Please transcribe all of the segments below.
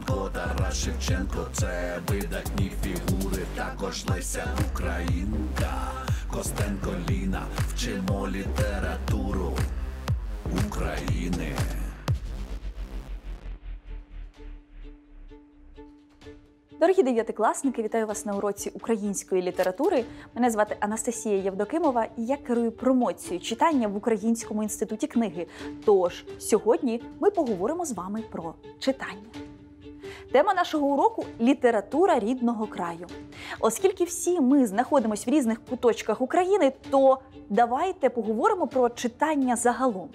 Франко, Тарас Шевченко, це видатні фігури, також Леся Українка, Костенко Ліна, вчимо літературу України. Дорогі дев'ятикласники, вітаю вас на уроці української літератури. Мене звати Анастасія Євдокимова, і я керую промоцією читання в Українському інституті книги. Тож сьогодні ми поговоримо з вами про читання. Тема нашого уроку література рідного краю. Оскільки всі ми знаходимося в різних куточках України, то давайте поговоримо про читання загалом.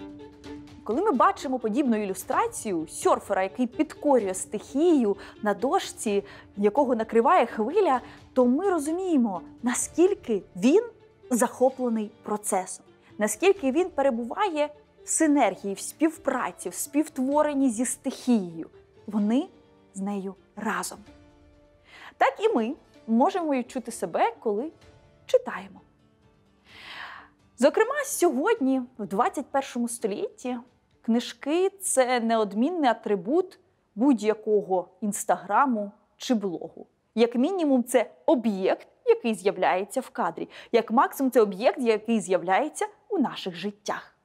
Коли ми бачимо подібну ілюстрацію сьорфера, який підкорює стихію на дошці, якого накриває хвиля, то ми розуміємо, наскільки він захоплений процесом, наскільки він перебуває в синергії, в співпраці, в співтворенні зі стихією. Вони з нею разом. Так і ми можемо відчути себе, коли читаємо. Зокрема, сьогодні, в 21 столітті, книжки це неодмінний атрибут будь-якого інстаграму чи блогу. Як мінімум, це об'єкт, який з'являється в кадрі, як максимум, це об'єкт, який з'являється у наших життях.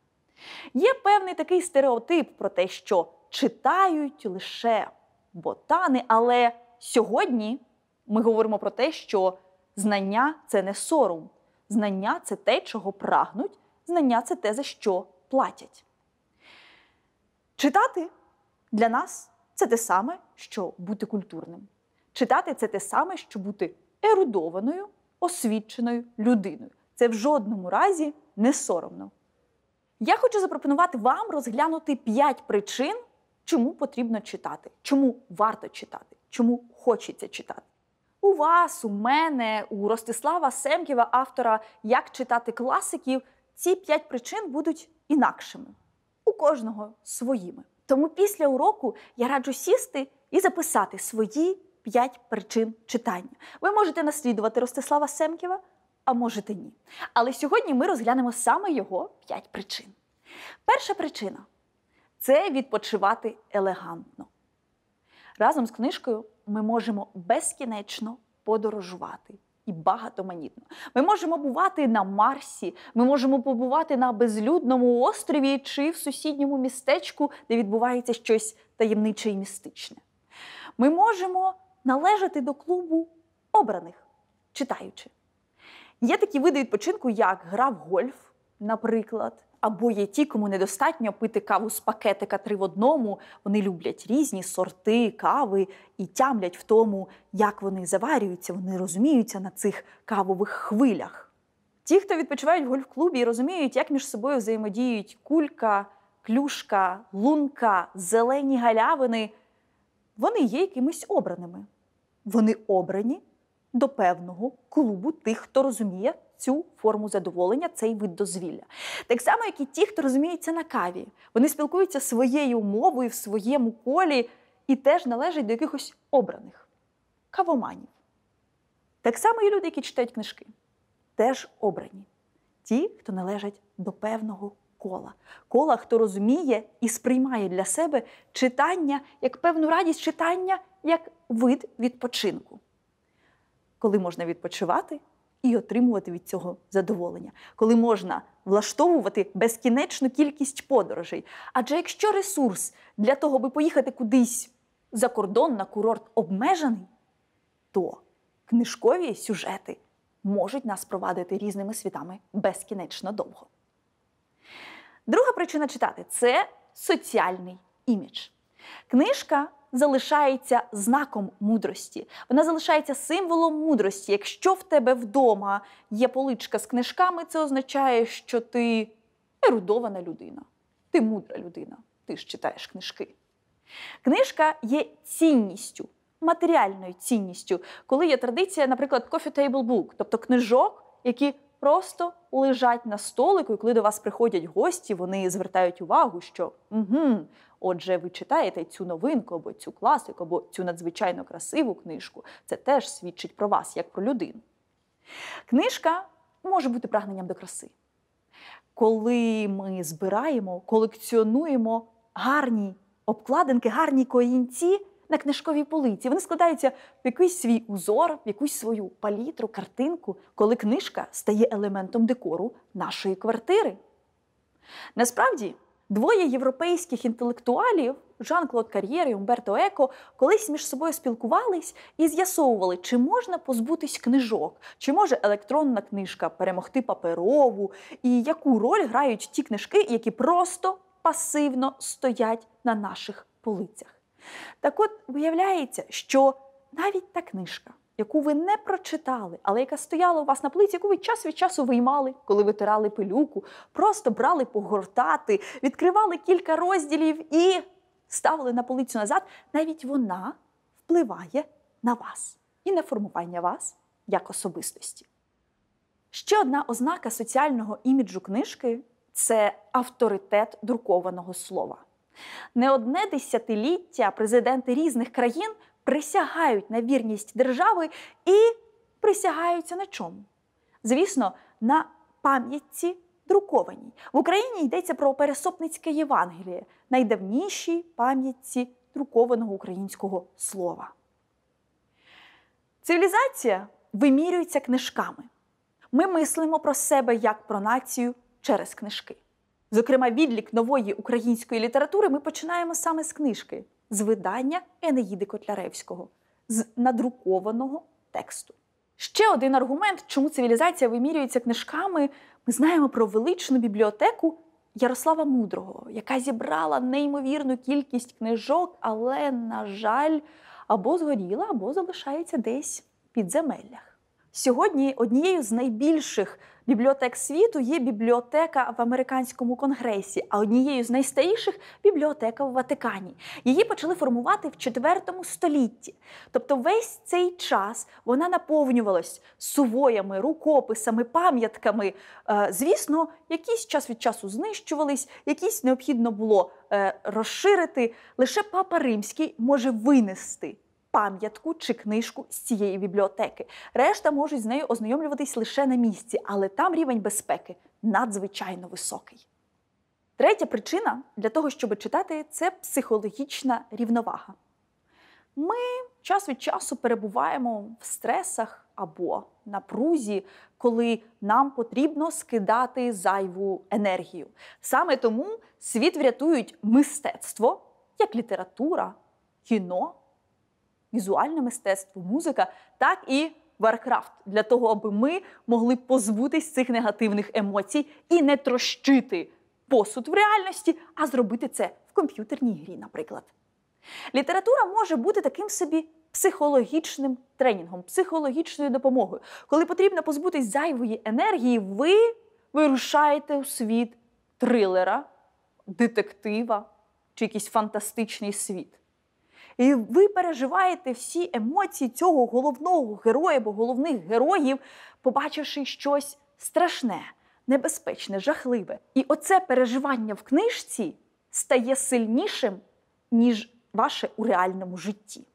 Є певний такий стереотип про те, що читають лише ботани. Але сьогодні ми говоримо про те, що знання це не сором. Знання це те, чого прагнуть, знання це те, за що платять. Читати для нас це те саме, що бути культурним. Читати це те саме, що бути ерудованою, освіченою людиною. Це в жодному разі не соромно. Я хочу запропонувати вам розглянути п'ять причин, чому потрібно читати, чому варто читати, чому хочеться читати. У вас, у мене, у Ростислава Семківа, автора Як читати класиків, ці п'ять причин будуть інакшими, у кожного своїми. Тому після уроку я раджу сісти і записати свої п'ять причин читання. Ви можете наслідувати Ростислава Семківа, а можете ні. Але сьогодні ми розглянемо саме його п'ять причин. Перша причина це відпочивати елегантно. Разом з книжкою ми можемо безкінечно подорожувати і багатоманітно. Ми можемо бувати на Марсі, ми можемо побувати на безлюдному острові чи в сусідньому містечку, де відбувається щось таємниче і містичне. Ми можемо належати до клубу обраних, читаючи. Є такі види відпочинку, як гра в гольф, наприклад або є ті, кому недостатньо пити каву з пакетика три в одному. Вони люблять різні сорти кави і тямлять в тому, як вони заварюються, вони розуміються на цих кавових хвилях. Ті, хто відпочивають в гольф-клубі і розуміють, як між собою взаємодіють кулька, клюшка, лунка, зелені галявини, вони є якимись обраними. Вони обрані до певного клубу тих, хто розуміє цю форму задоволення, цей вид дозвілля. Так само, як і ті, хто розуміється на каві, вони спілкуються своєю мовою в своєму колі і теж належать до якихось обраних кавоманів. Так само і люди, які читають книжки, теж обрані. Ті, хто належать до певного кола, кола, хто розуміє і сприймає для себе читання як певну радість читання, як вид відпочинку. Коли можна відпочивати, і отримувати від цього задоволення, коли можна влаштовувати безкінечну кількість подорожей. Адже якщо ресурс для того, аби поїхати кудись за кордон на курорт обмежений, то книжкові сюжети можуть нас провадити різними світами безкінечно довго. Друга причина читати це соціальний імідж. Книжка залишається знаком мудрості, вона залишається символом мудрості. Якщо в тебе вдома є поличка з книжками, це означає, що ти ерудована людина, ти мудра людина, ти ж читаєш книжки. Книжка є цінністю, матеріальною цінністю, коли є традиція, наприклад, coffee table book, тобто книжок, які просто лежать на столику, і коли до вас приходять гості, вони звертають увагу, що угу, Отже, ви читаєте цю новинку або цю класику, або цю надзвичайно красиву книжку. Це теж свідчить про вас, як про людину. Книжка може бути прагненням до краси. Коли ми збираємо, колекціонуємо гарні обкладинки, гарні коїнці на книжковій полиці, вони складаються в якийсь свій узор, в якусь свою палітру, картинку, коли книжка стає елементом декору нашої квартири. Насправді. Двоє європейських інтелектуалів Жан-Клод Кар'єр і Умберто Еко колись між собою спілкувались і з'ясовували, чи можна позбутись книжок, чи може електронна книжка перемогти паперову, і яку роль грають ті книжки, які просто пасивно стоять на наших полицях. Так от виявляється, що навіть та книжка, яку ви не прочитали, але яка стояла у вас на полиці, яку ви час від часу виймали, коли витирали пилюку, просто брали погортати, відкривали кілька розділів і ставили на полицю назад, навіть вона впливає на вас і на формування вас як особистості. Ще одна ознака соціального іміджу книжки це авторитет друкованого слова. Не одне десятиліття президенти різних країн присягають на вірність держави і присягаються на чому? Звісно, на пам'ятці друкованій. В Україні йдеться про пересопницьке Євангеліє, найдавнішій пам'ятці друкованого українського слова. Цивілізація вимірюється книжками. Ми мислимо про себе як про націю через книжки. Зокрема, відлік нової української літератури ми починаємо саме з книжки з видання Енеїди Котляревського, з надрукованого тексту. Ще один аргумент, чому цивілізація вимірюється книжками, ми знаємо про величну бібліотеку Ярослава Мудрого, яка зібрала неймовірну кількість книжок, але, на жаль, або згоріла, або залишається десь під земеллях. Сьогодні однією з найбільших Бібліотек світу є бібліотека в американському конгресі, а однією з найстаріших бібліотека в Ватикані. Її почали формувати в IV столітті. Тобто, весь цей час вона наповнювалась сувоями, рукописами, пам'ятками. Е, звісно, якісь час від часу знищувались, якісь необхідно було е, розширити. Лише папа римський може винести пам'ятку чи книжку з цієї бібліотеки. Решта можуть з нею ознайомлюватись лише на місці, але там рівень безпеки надзвичайно високий. Третя причина для того, щоб читати, це психологічна рівновага. Ми час від часу перебуваємо в стресах або напрузі, коли нам потрібно скидати зайву енергію. Саме тому світ врятують мистецтво, як література, кіно візуальне мистецтво, музика, так і Варкрафт для того, аби ми могли позбутись цих негативних емоцій і не трощити посуд в реальності, а зробити це в комп'ютерній грі, наприклад. Література може бути таким собі психологічним тренінгом, психологічною допомогою. Коли потрібно позбутись зайвої енергії, ви вирушаєте у світ трилера, детектива чи якийсь фантастичний світ. І ви переживаєте всі емоції цього головного героя або головних героїв, побачивши щось страшне, небезпечне, жахливе. І оце переживання в книжці стає сильнішим, ніж ваше у реальному житті.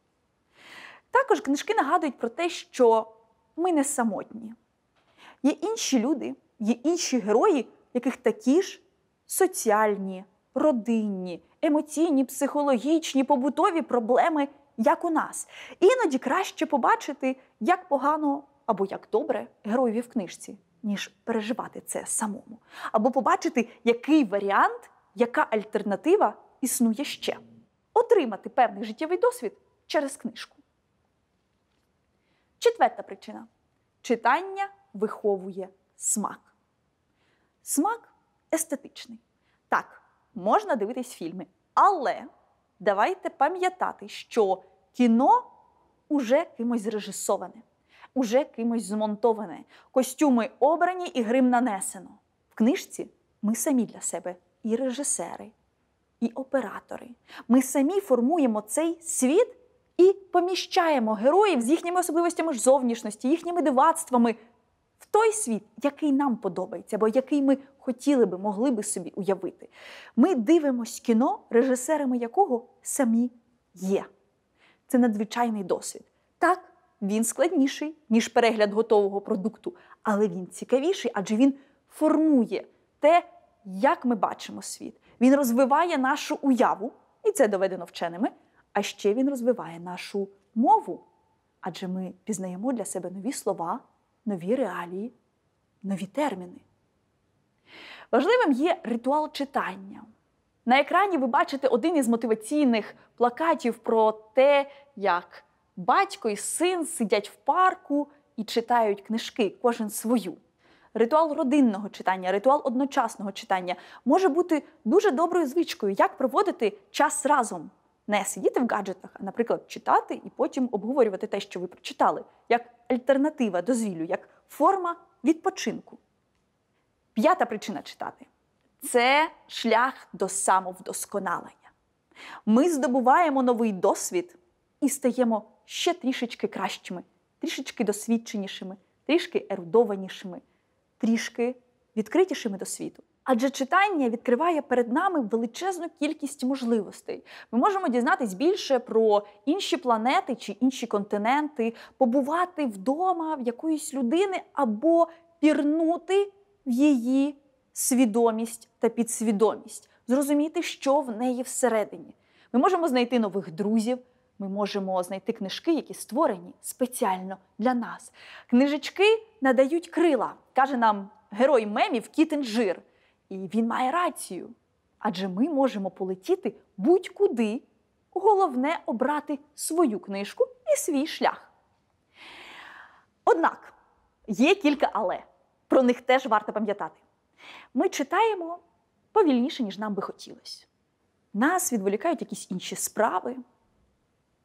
Також книжки нагадують про те, що ми не самотні. Є інші люди, є інші герої, яких такі ж соціальні родинні, емоційні, психологічні, побутові проблеми, як у нас. Іноді краще побачити, як погано або як добре героєві в книжці, ніж переживати це самому. Або побачити, який варіант, яка альтернатива існує ще. Отримати певний життєвий досвід через книжку. Четверта причина: читання виховує смак. Смак естетичний. Так, можна дивитись фільми. Але давайте пам'ятати, що кіно уже кимось зрежисоване, уже кимось змонтоване, костюми обрані і грим нанесено. В книжці ми самі для себе і режисери, і оператори. Ми самі формуємо цей світ і поміщаємо героїв з їхніми особливостями зовнішності, їхніми дивацтвами той світ, який нам подобається, або який ми хотіли би, могли би собі уявити. Ми дивимось кіно, режисерами якого самі є. Це надзвичайний досвід. Так, він складніший, ніж перегляд готового продукту, але він цікавіший, адже він формує те, як ми бачимо світ. Він розвиває нашу уяву, і це доведено вченими. А ще він розвиває нашу мову, адже ми пізнаємо для себе нові слова нові реалії, нові терміни. Важливим є ритуал читання. На екрані ви бачите один із мотиваційних плакатів про те, як батько і син сидять в парку і читають книжки, кожен свою. Ритуал родинного читання, ритуал одночасного читання може бути дуже доброю звичкою, як проводити час разом не сидіти в гаджетах, а, наприклад, читати і потім обговорювати те, що ви прочитали, як альтернатива дозвіллю, як форма відпочинку. П'ята причина читати це шлях до самовдосконалення. Ми здобуваємо новий досвід і стаємо ще трішечки кращими, трішечки досвідченішими, трішки ерудованішими, трішки відкритішими до світу. Адже читання відкриває перед нами величезну кількість можливостей. Ми можемо дізнатись більше про інші планети чи інші континенти, побувати вдома в якоїсь людини або пірнути в її свідомість та підсвідомість, зрозуміти, що в неї всередині. Ми можемо знайти нових друзів. Ми можемо знайти книжки, які створені спеціально для нас. Книжечки надають крила, каже нам герой мемів Кіт Інжир. І він має рацію. Адже ми можемо полетіти будь-куди. Головне обрати свою книжку і свій шлях. Однак є кілька але. Про них теж варто пам'ятати. Ми читаємо повільніше, ніж нам би хотілося. Нас відволікають якісь інші справи,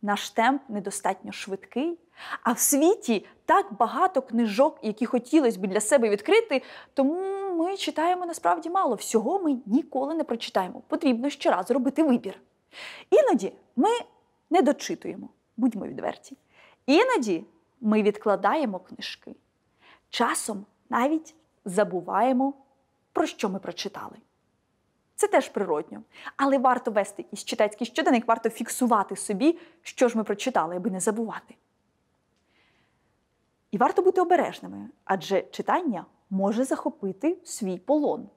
наш темп недостатньо швидкий. А в світі так багато книжок, які хотілося б для себе відкрити, тому ми читаємо насправді мало. Всього ми ніколи не прочитаємо. Потрібно щораз робити вибір. Іноді ми не дочитуємо, будьмо відверті. Іноді ми відкладаємо книжки. Часом навіть забуваємо, про що ми прочитали. Це теж природньо. Але варто вести із читацький щоденник, варто фіксувати собі, що ж ми прочитали, аби не забувати. І варто бути обережними, адже читання може захопити свій полон.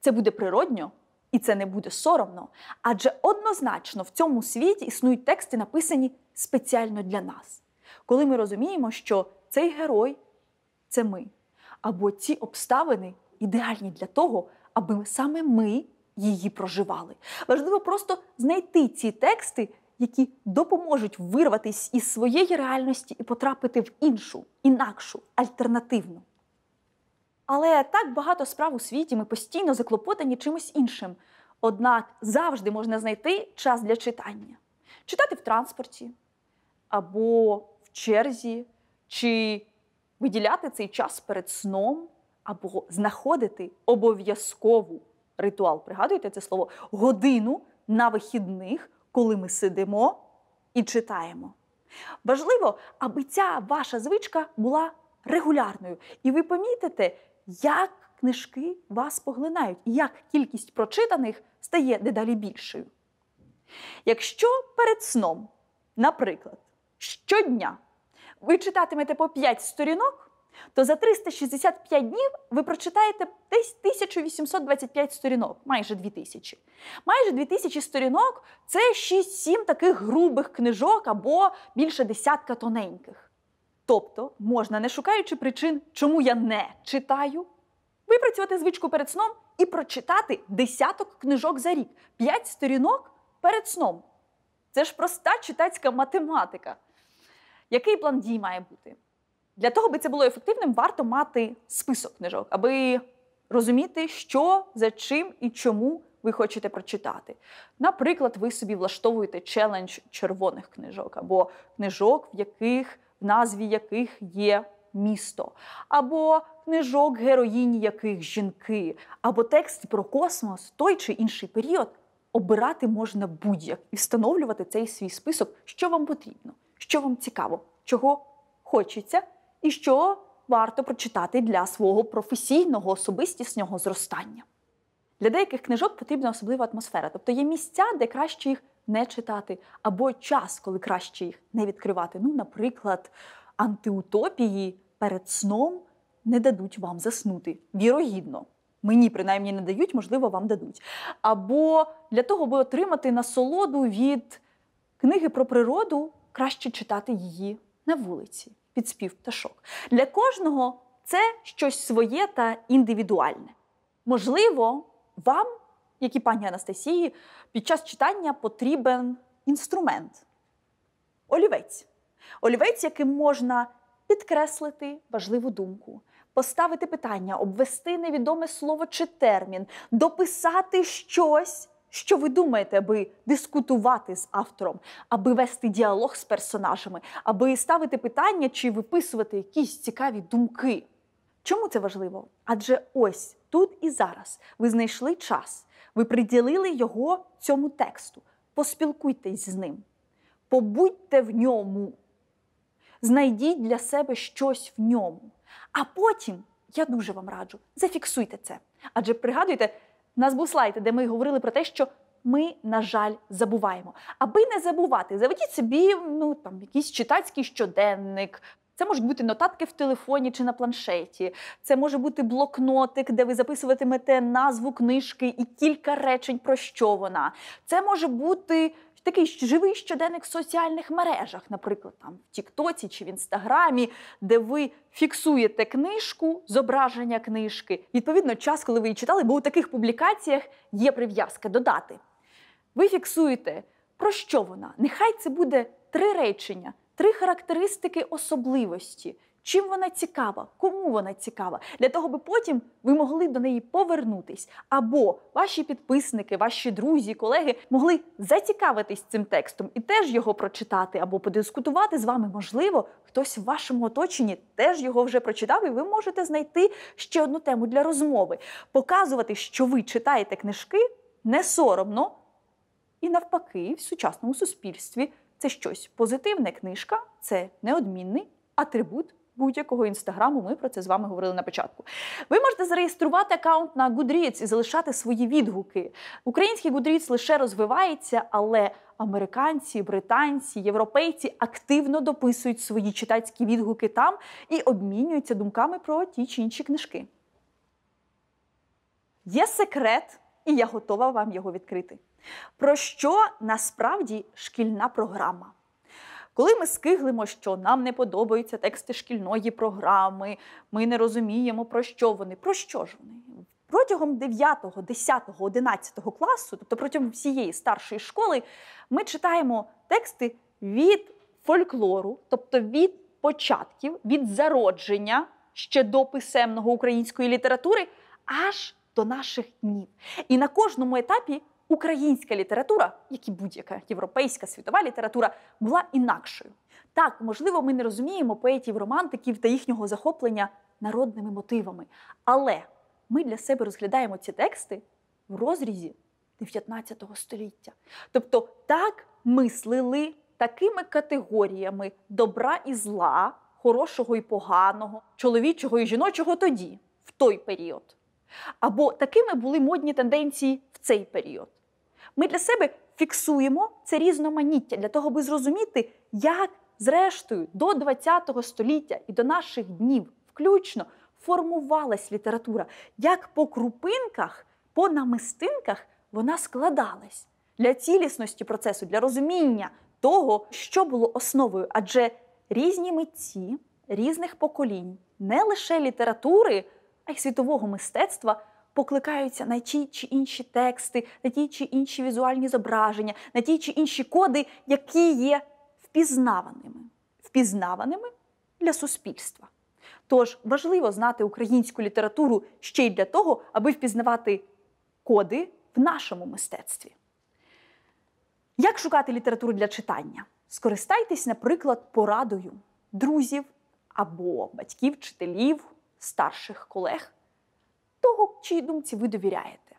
Це буде природньо і це не буде соромно, адже однозначно в цьому світі існують тексти, написані спеціально для нас, коли ми розуміємо, що цей герой це ми, або ці обставини ідеальні для того, аби саме ми її проживали. Важливо просто знайти ці тексти. Які допоможуть вирватися із своєї реальності і потрапити в іншу, інакшу, альтернативну. Але так багато справ у світі ми постійно заклопотані чимось іншим. Однак завжди можна знайти час для читання, читати в транспорті або в черзі, чи виділяти цей час перед сном, або знаходити обов'язкову ритуал. Пригадуєте це слово годину на вихідних, коли ми сидимо і читаємо. Важливо, аби ця ваша звичка була регулярною, і ви помітите, як книжки вас поглинають, і як кількість прочитаних стає дедалі більшою. Якщо перед сном, наприклад, щодня ви читатимете по 5 сторінок, то за 365 днів ви прочитаєте десь 1825 сторінок, майже 2000. Майже 2000 сторінок це 6-7 таких грубих книжок або більше десятка тоненьких. Тобто можна, не шукаючи причин, чому я не читаю, випрацювати звичку перед сном і прочитати десяток книжок за рік, п'ять сторінок перед сном. Це ж проста читацька математика. Який план дій має бути? Для того, аби це було ефективним, варто мати список книжок, аби розуміти, що, за чим і чому ви хочете прочитати. Наприклад, ви собі влаштовуєте челендж червоних книжок або книжок, в яких в назві яких є місто, або книжок, героїні яких жінки, або текст про космос, той чи інший період обирати можна будь-як і встановлювати цей свій список, що вам потрібно, що вам цікаво, чого хочеться, і що варто прочитати для свого професійного особистісного зростання. Для деяких книжок потрібна особлива атмосфера, тобто є місця, де краще їх не читати, або час, коли краще їх не відкривати. Ну, наприклад, антиутопії перед сном не дадуть вам заснути. Вірогідно. Мені принаймні не дають, можливо, вам дадуть. Або для того, аби отримати насолоду від книги про природу, краще читати її на вулиці під спів пташок. Для кожного це щось своє та індивідуальне. Можливо, вам як і пані Анастасії, під час читання потрібен інструмент олівець. Олівець, яким можна підкреслити важливу думку, поставити питання, обвести невідоме слово чи термін, дописати щось. Що ви думаєте, аби дискутувати з автором, аби вести діалог з персонажами, аби ставити питання чи виписувати якісь цікаві думки? Чому це важливо? Адже ось тут і зараз ви знайшли час, ви приділили його цьому тексту. Поспілкуйтесь з ним, побудьте в ньому, знайдіть для себе щось в ньому. А потім, я дуже вам раджу, зафіксуйте це. Адже пригадуйте, у нас був слайд, де ми говорили про те, що ми, на жаль, забуваємо. Аби не забувати, заведіть собі ну, там, якийсь читацький щоденник. Це можуть бути нотатки в телефоні чи на планшеті. Це може бути блокнотик, де ви записуватимете назву книжки і кілька речень про що вона. Це може бути. Такий живий щоденник в соціальних мережах, наприклад, там в Тіктоці чи в Інстаграмі, де ви фіксуєте книжку, зображення книжки. Відповідно, час, коли ви її читали, бо у таких публікаціях є прив'язка до дати. Ви фіксуєте, про що вона? Нехай це буде три речення три характеристики особливості. Чим вона цікава, кому вона цікава, для того, би потім ви могли до неї повернутись, або ваші підписники, ваші друзі, колеги могли зацікавитись цим текстом і теж його прочитати, або подискутувати з вами. Можливо, хтось в вашому оточенні теж його вже прочитав, і ви можете знайти ще одну тему для розмови, показувати, що ви читаєте книжки не соромно, і навпаки, в сучасному суспільстві це щось позитивне книжка, це неодмінний атрибут. Будь-якого інстаграму, ми про це з вами говорили на початку. Ви можете зареєструвати аккаунт на Goodreads і залишати свої відгуки. Український Goodreads лише розвивається, але американці, британці, європейці активно дописують свої читацькі відгуки там і обмінюються думками про ті чи інші книжки. Є секрет і я готова вам його відкрити. Про що насправді шкільна програма? Коли ми скиглимо, що нам не подобаються тексти шкільної програми, ми не розуміємо, про що вони, про що ж вони? Протягом 9, 10, 11 класу, тобто протягом всієї старшої школи, ми читаємо тексти від фольклору, тобто від початків, від зародження ще до писемного української літератури, аж до наших днів. І на кожному етапі українська література, як і будь-яка європейська світова література, була інакшою. Так, можливо, ми не розуміємо поетів-романтиків та їхнього захоплення народними мотивами, але ми для себе розглядаємо ці тексти в розрізі 19 століття. Тобто, так мислили такими категоріями добра і зла, хорошого і поганого, чоловічого і жіночого тоді, в той період. Або такими були модні тенденції в цей період. Ми для себе фіксуємо це різноманіття для того, аби зрозуміти, як, зрештою, до ХХ століття і до наших днів включно формувалась література, як по крупинках, по намистинках вона складалась для цілісності процесу, для розуміння того, що було основою. Адже різні митці різних поколінь, не лише літератури а й світового мистецтва покликаються на ті чи інші тексти, на ті чи інші візуальні зображення, на ті чи інші коди, які є впізнаваними, впізнаваними для суспільства. Тож важливо знати українську літературу ще й для того, аби впізнавати коди в нашому мистецтві. Як шукати літературу для читання? Скористайтесь, наприклад, порадою друзів або батьків, вчителів старших колег, того, чиї думці ви довіряєте.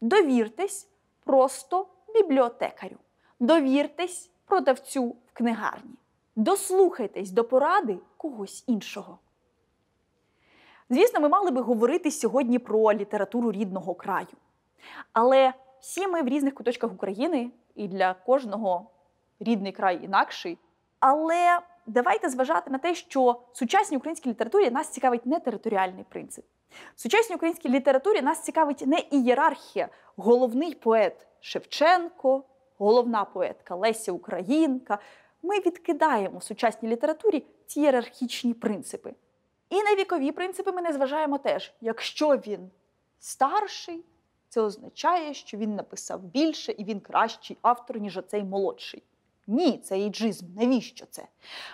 Довіртесь просто бібліотекарю, довіртесь продавцю в книгарні, дослухайтесь до поради когось іншого. Звісно, ми мали би говорити сьогодні про літературу рідного краю. Але всі ми в різних куточках України, і для кожного рідний край інакший. Але давайте зважати на те, що в сучасній українській літературі нас цікавить не територіальний принцип. В сучасній українській літературі нас цікавить не ієрархія, головний поет Шевченко, головна поетка Леся Українка. Ми відкидаємо в сучасній літературі ці ієрархічні принципи. І на вікові принципи ми не зважаємо теж, якщо він старший, це означає, що він написав більше і він кращий автор, ніж оцей молодший. Ні, це іджизм. Навіщо це?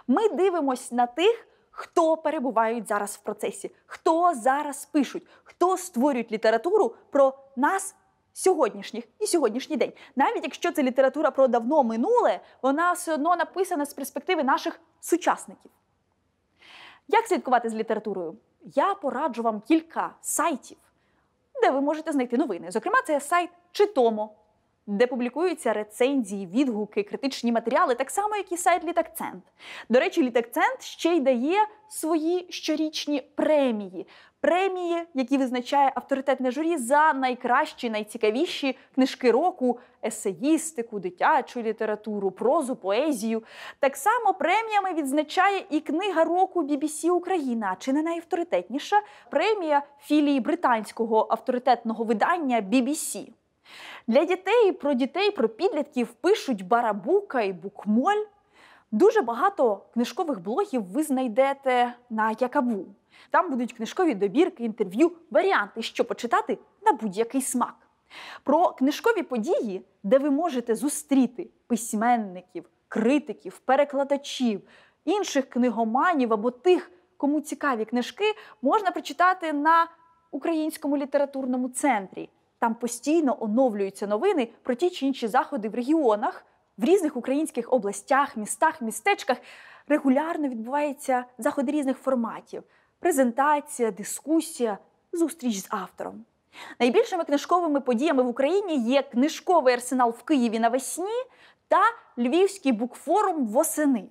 Ми дивимось на тих, хто перебувають зараз в процесі, хто зараз пишуть, хто створюють літературу про нас. Сьогоднішніх і сьогоднішній день, навіть якщо це література про давно минуле, вона все одно написана з перспективи наших сучасників. Як слідкувати з літературою? Я пораджу вам кілька сайтів, де ви можете знайти новини. Зокрема, це сайт Читомо де публікуються рецензії, відгуки, критичні матеріали, так само, як і сайт Літакцент. До речі, Літакцент ще й дає свої щорічні премії. Премії, які визначає авторитетне журі за найкращі, найцікавіші книжки року, есеїстику, дитячу літературу, прозу, поезію. Так само преміями відзначає і книга року BBC Україна, чи не найавторитетніша премія філії британського авторитетного видання BBC. Для дітей про дітей, про підлітків пишуть барабука і букмоль. Дуже багато книжкових блогів ви знайдете на Якабу. Там будуть книжкові добірки, інтерв'ю, варіанти, що почитати на будь-який смак. Про книжкові події, де ви можете зустріти письменників, критиків, перекладачів, інших книгоманів або тих, кому цікаві книжки, можна прочитати на українському літературному центрі. Там постійно оновлюються новини про ті чи інші заходи в регіонах, в різних українських областях, містах, містечках. Регулярно відбуваються заходи різних форматів: презентація, дискусія, зустріч з автором. Найбільшими книжковими подіями в Україні є книжковий арсенал в Києві навесні та Львівський букфорум восени.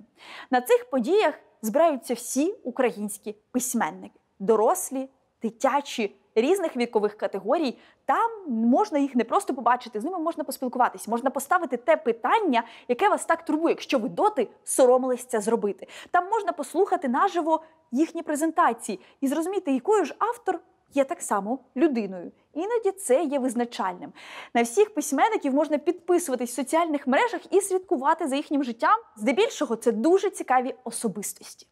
На цих подіях збираються всі українські письменники, дорослі дитячі різних вікових категорій. Там можна їх не просто побачити, з ними можна поспілкуватись, можна поставити те питання, яке вас так турбує, якщо ви доти соромились це зробити. Там можна послухати наживо їхні презентації і зрозуміти, якою ж автор. Є так само людиною, іноді це є визначальним. На всіх письменників можна підписуватись в соціальних мережах і слідкувати за їхнім життям. Здебільшого це дуже цікаві особистості.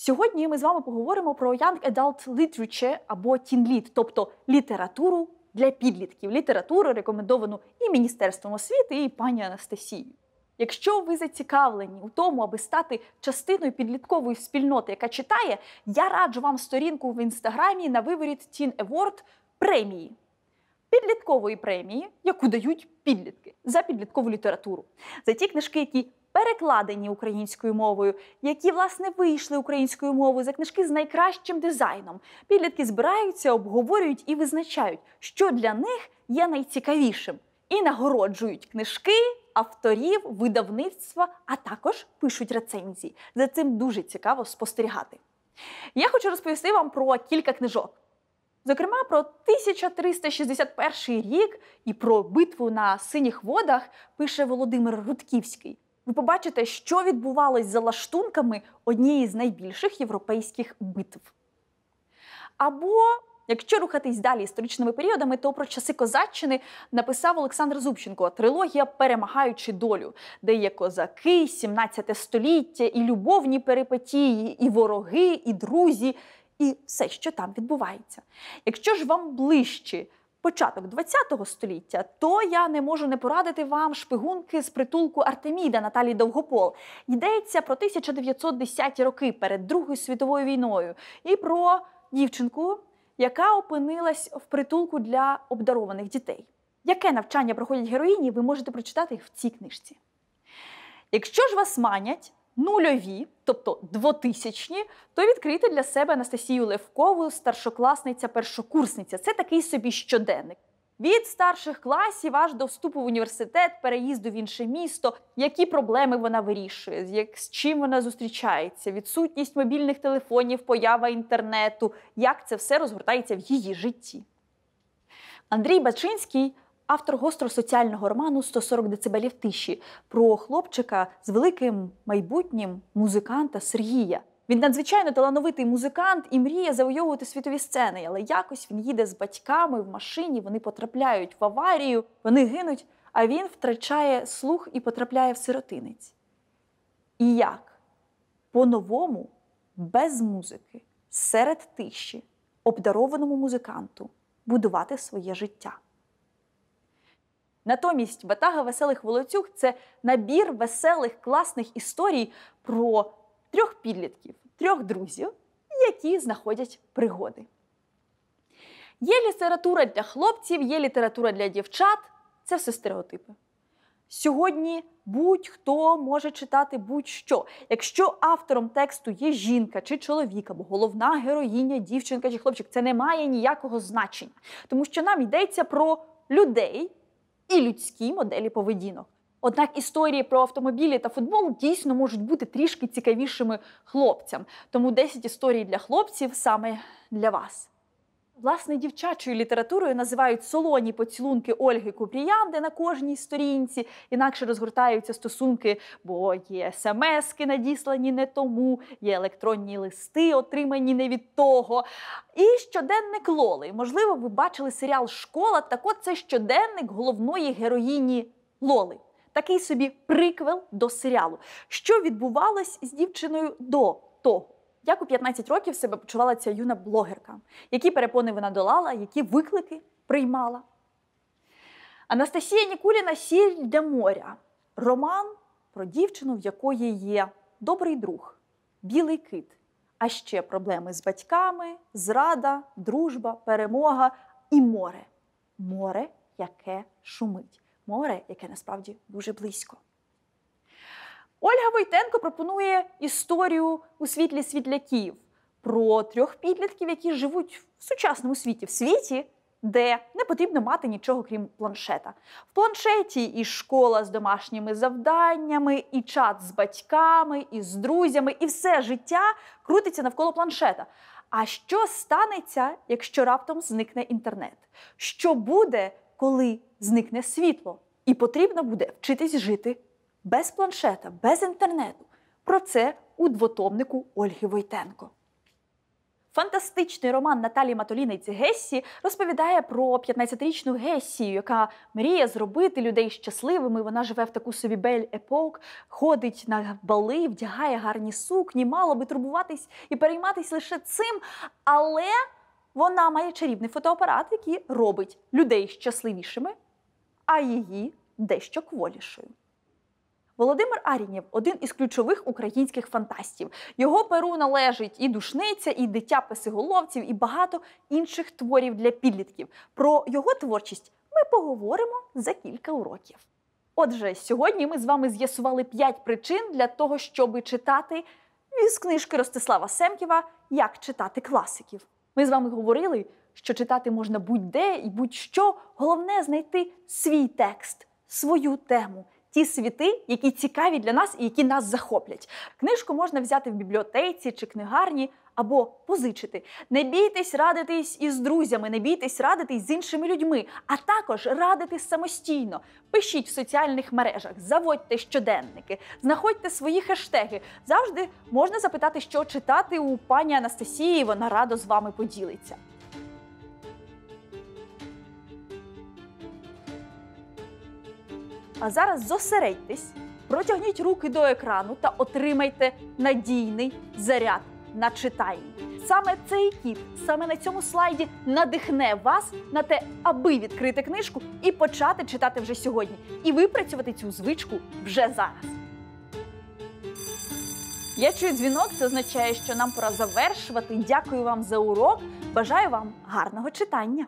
Сьогодні ми з вами поговоримо про Young Adult Literature або Тінліт, тобто літературу для підлітків, літературу, рекомендовану і Міністерством освіти, і пані Анастасією. Якщо ви зацікавлені у тому, аби стати частиною підліткової спільноти, яка читає, я раджу вам сторінку в інстаграмі на виворіт Teen Award премії. Підліткової премії, яку дають підлітки за підліткову літературу, за ті книжки, які перекладені українською мовою, які власне вийшли українською мовою за книжки з найкращим дизайном. Підлітки збираються, обговорюють і визначають, що для них є найцікавішим, і нагороджують книжки. Авторів, видавництва, а також пишуть рецензії. За цим дуже цікаво спостерігати. Я хочу розповісти вам про кілька книжок. Зокрема, про 1361 рік і про битву на синіх водах пише Володимир Рудківський ви побачите, що відбувалось за лаштунками однієї з найбільших європейських битв. Або якщо рухатись далі історичними періодами, то про часи козаччини написав Олександр Зубченко трилогія Перемагаючи долю, де є козаки, 17 століття, і любовні перипетії, і вороги, і друзі, і все, що там відбувається. Якщо ж вам ближче початок ХХ століття, то я не можу не порадити вам шпигунки з притулку Артеміда Наталії Довгопол. Йдеться про 1910 роки перед Другою світовою війною і про дівчинку, яка опинилась в притулку для обдарованих дітей. Яке навчання проходять героїні, ви можете прочитати в цій книжці. Якщо ж вас манять, нульові, тобто двотисячні, то відкрийте для себе Анастасію Левкову, старшокласниця-першокурсниця. Це такий собі щоденник. Від старших класів аж до вступу в університет, переїзду в інше місто, які проблеми вона вирішує, як з чим вона зустрічається, відсутність мобільних телефонів, поява інтернету, як це все розгортається в її житті. Андрій Бачинський автор гостросоціального роману «140 децибелів тиші про хлопчика з великим майбутнім музиканта Сергія. Він надзвичайно талановитий музикант і мріє завойовувати світові сцени, але якось він їде з батьками в машині. Вони потрапляють в аварію, вони гинуть, а він втрачає слух і потрапляє в сиротинець. І як? По-новому, без музики, серед тиші, обдарованому музиканту будувати своє життя. Натомість ватага веселих волоцюг це набір веселих класних історій про трьох підлітків, трьох друзів, які знаходять пригоди. Є література для хлопців, є література для дівчат це все стереотипи. Сьогодні будь-хто може читати будь-що. Якщо автором тексту є жінка чи чоловік, або головна героїня, дівчинка чи хлопчик, це не має ніякого значення, тому що нам йдеться про людей, і людській моделі поведінок. Однак історії про автомобілі та футбол дійсно можуть бути трішки цікавішими хлопцям. Тому 10 історій для хлопців саме для вас. Власне, дівчачою літературою називають солоні поцілунки Ольги Купріянди на кожній сторінці інакше розгортаються стосунки, бо є смски надіслані не тому, є електронні листи, отримані не від того. І щоденник Лоли. Можливо, ви бачили серіал Школа. Так от це щоденник головної героїні Лоли. Такий собі приквел до серіалу, що відбувалось з дівчиною до того. Як у 15 років себе почувала ця юна блогерка, які перепони вона долала, які виклики приймала. Анастасія Нікуліна Сіль для моря. Роман про дівчину, в якої є добрий друг, білий кит, а ще проблеми з батьками, зрада, дружба, перемога і море. Море, яке шумить, море, яке насправді дуже близько. Олег Войтенко пропонує історію у світлі світляків про трьох підлітків, які живуть в сучасному світі, в світі, де не потрібно мати нічого крім планшета. В планшеті і школа з домашніми завданнями, і чат з батьками, і з друзями, і все життя крутиться навколо планшета. А що станеться, якщо раптом зникне інтернет? Що буде, коли зникне світло? І потрібно буде вчитись жити без планшета, без інтернету. Про це у двотомнику Ольги Войтенко. Фантастичний роман Наталії Матоліниці Гессі розповідає про 15-річну Гесію, яка мріє зробити людей щасливими. Вона живе в таку собі бель епок, ходить на бали, вдягає гарні сукні, мало би турбуватись і перейматись лише цим. Але вона має чарівний фотоапарат, який робить людей щасливішими, а її дещо кволішою. Володимир Арінєв один із ключових українських фантастів. Його перу належить і душниця, і дитя песиголовців, і багато інших творів для підлітків. Про його творчість ми поговоримо за кілька уроків. Отже, сьогодні ми з вами з'ясували 5 причин для того, щоб читати з книжки Ростислава Семківа Як читати класиків. Ми з вами говорили, що читати можна будь-де і будь-що. Головне знайти свій текст, свою тему ті світи, які цікаві для нас і які нас захоплять. Книжку можна взяти в бібліотеці чи книгарні. Або позичити, не бійтесь радитись із друзями, не бійтесь радитись з іншими людьми, а також радити самостійно. Пишіть в соціальних мережах, заводьте щоденники, знаходьте свої хештеги. Завжди можна запитати, що читати у пані Анастасії. Вона радо з вами поділиться. А зараз зосередьтесь, протягніть руки до екрану та отримайте надійний заряд на читанні. Саме цей кіт, саме на цьому слайді, надихне вас на те, аби відкрити книжку і почати читати вже сьогодні, і випрацювати цю звичку вже зараз. Я чую дзвінок, це означає, що нам пора завершувати. Дякую вам за урок. Бажаю вам гарного читання.